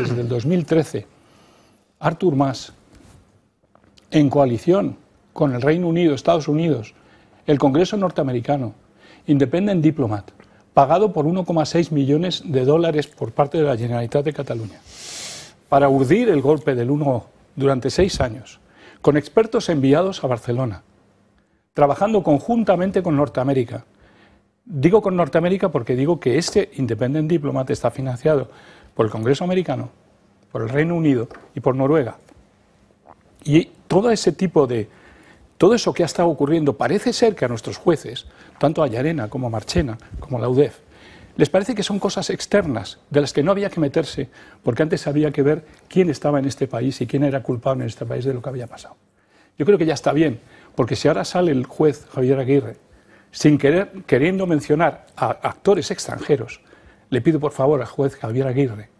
desde el 2013 Arthur Mas, en coalición con el Reino Unido, Estados Unidos, el Congreso norteamericano, Independent Diplomat, pagado por 1,6 millones de dólares por parte de la Generalitat de Cataluña, para urdir el golpe del 1 durante seis años, con expertos enviados a Barcelona, trabajando conjuntamente con Norteamérica, Digo con Norteamérica porque digo que este Independent Diplomat está financiado por el Congreso americano, por el Reino Unido y por Noruega. Y todo ese tipo de. Todo eso que ha estado ocurriendo parece ser que a nuestros jueces, tanto a Llarena como a Marchena, como a la UDEF, les parece que son cosas externas de las que no había que meterse, porque antes había que ver quién estaba en este país y quién era culpable en este país de lo que había pasado. Yo creo que ya está bien, porque si ahora sale el juez Javier Aguirre sin querer, queriendo mencionar a actores extranjeros, le pido por favor al juez Javier Aguirre